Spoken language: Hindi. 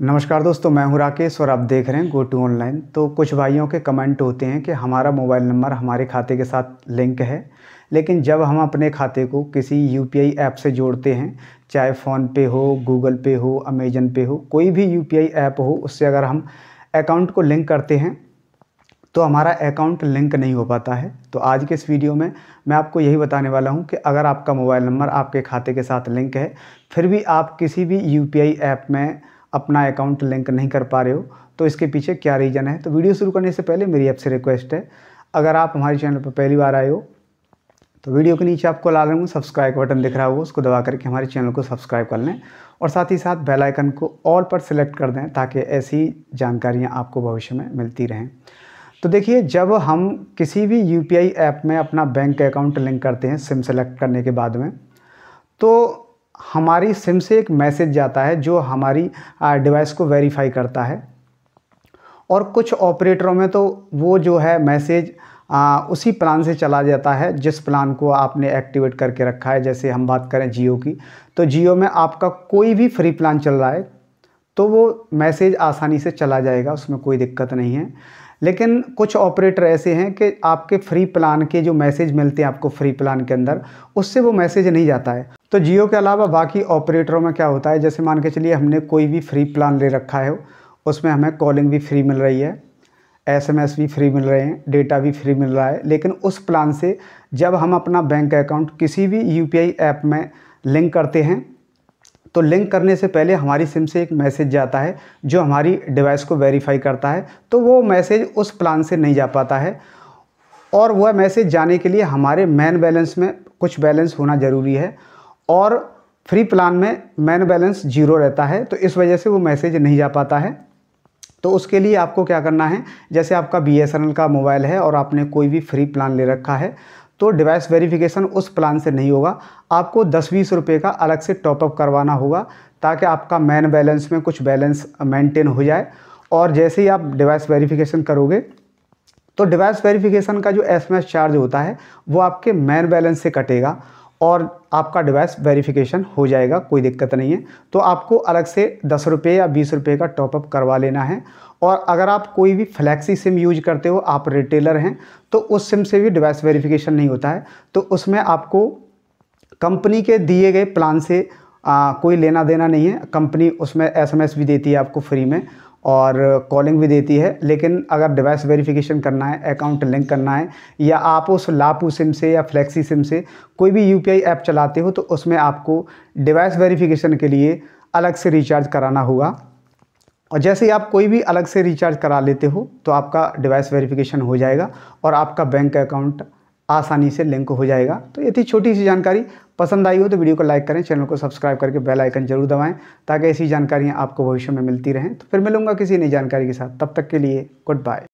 नमस्कार दोस्तों मैं हूं राकेश और आप देख रहे हैं गो टू ऑनलाइन तो कुछ भाइयों के कमेंट होते हैं कि हमारा मोबाइल नंबर हमारे खाते के साथ लिंक है लेकिन जब हम अपने खाते को किसी यू ऐप से जोड़ते हैं चाहे फ़ोनपे हो गूगल पे हो अमेजन पे हो कोई भी यू ऐप हो उससे अगर हम अकाउंट को लिंक करते हैं तो हमारा अकाउंट लिंक नहीं हो पाता है तो आज के इस वीडियो में मैं आपको यही बताने वाला हूं कि अगर आपका मोबाइल नंबर आपके खाते के साथ लिंक है फिर भी आप किसी भी यू ऐप में अपना अकाउंट लिंक नहीं कर पा रहे हो तो इसके पीछे क्या रीज़न है तो वीडियो शुरू करने से पहले मेरी आपसे रिक्वेस्ट है अगर आप हमारे चैनल पर पहली बार आए हो तो वीडियो के नीचे आपको लाल रंग सब्सक्राइब बटन दिख रहा होगा उसको दबा करके हमारे चैनल को सब्सक्राइब कर लें और साथ ही साथ बेल आइकन को ऑल पर सेलेक्ट कर दें ताकि ऐसी जानकारियाँ आपको भविष्य में मिलती रहें तो देखिए जब हम किसी भी यू ऐप में अपना बैंक अकाउंट लिंक करते हैं सिम सेलेक्ट करने के बाद में तो हमारी सिम से एक मैसेज जाता है जो हमारी डिवाइस को वेरीफाई करता है और कुछ ऑपरेटरों में तो वो जो है मैसेज आ, उसी प्लान से चला जाता है जिस प्लान को आपने एक्टिवेट करके रखा है जैसे हम बात करें जियो की तो जियो में आपका कोई भी फ्री प्लान चल रहा है तो वो मैसेज आसानी से चला जाएगा उसमें कोई दिक्कत नहीं है लेकिन कुछ ऑपरेटर ऐसे हैं कि आपके फ्री प्लान के जो मैसेज मिलते हैं आपको फ्री प्लान के अंदर उससे वो मैसेज नहीं जाता है तो जियो के अलावा बाकी ऑपरेटरों में क्या होता है जैसे मान के चलिए हमने कोई भी फ्री प्लान ले रखा है उसमें हमें कॉलिंग भी फ्री मिल रही है एसएमएस भी फ्री मिल रहे हैं डेटा भी फ्री मिल रहा है लेकिन उस प्लान से जब हम अपना बैंक अकाउंट किसी भी यूपीआई ऐप में लिंक करते हैं तो लिंक करने से पहले हमारी सिम से एक मैसेज जाता है जो हमारी डिवाइस को वेरीफाई करता है तो वो मैसेज उस प्लान से नहीं जा पाता है और वह मैसेज जाने के लिए हमारे मैन बैलेंस में कुछ बैलेंस होना ज़रूरी है और फ्री प्लान में मैन बैलेंस जीरो रहता है तो इस वजह से वो मैसेज नहीं जा पाता है तो उसके लिए आपको क्या करना है जैसे आपका बी का मोबाइल है और आपने कोई भी फ्री प्लान ले रखा है तो डिवाइस वेरिफिकेशन उस प्लान से नहीं होगा आपको दस बीस रुपये का अलग से टॉपअप करवाना होगा ताकि आपका मैन बैलेंस में कुछ बैलेंस मेंटेन हो जाए और जैसे ही आप डिवाइस वेरिफिकेशन करोगे तो डिवाइस वेरिफिकेशन का जो एस चार्ज होता है वो आपके मैन बैलेंस से कटेगा और आपका डिवाइस वेरिफिकेशन हो जाएगा कोई दिक्कत नहीं है तो आपको अलग से दस रुपये या बीस रुपये का टॉपअप करवा लेना है और अगर आप कोई भी फ्लैक्सी सिम यूज करते हो आप रिटेलर हैं तो उस सिम से भी डिवाइस वेरिफिकेशन नहीं होता है तो उसमें आपको कंपनी के दिए गए प्लान से आ, कोई लेना देना नहीं है कंपनी उसमें एसएमएस भी देती है आपको फ्री में और कॉलिंग भी देती है लेकिन अगर डिवाइस वेरिफिकेशन करना है अकाउंट लिंक करना है या आप उस लापू सिम से या फ्लेक्सी सिम से कोई भी यू ऐप चलाते हो तो उसमें आपको डिवाइस वेरिफिकेशन के लिए अलग से रिचार्ज कराना होगा और जैसे ही आप कोई भी अलग से रिचार्ज करा लेते हो तो आपका डिवाइस वेरिफिकेशन हो जाएगा और आपका बैंक अकाउंट आसानी से लिंक हो जाएगा तो ये थी छोटी सी जानकारी पसंद आई हो तो वीडियो को लाइक करें चैनल को सब्सक्राइब करके बेल आइकन जरूर दबाएं ताकि ऐसी जानकारियाँ आपको भविष्य में मिलती रहें तो फिर मिलूंगा किसी नई जानकारी के साथ तब तक के लिए गुड बाय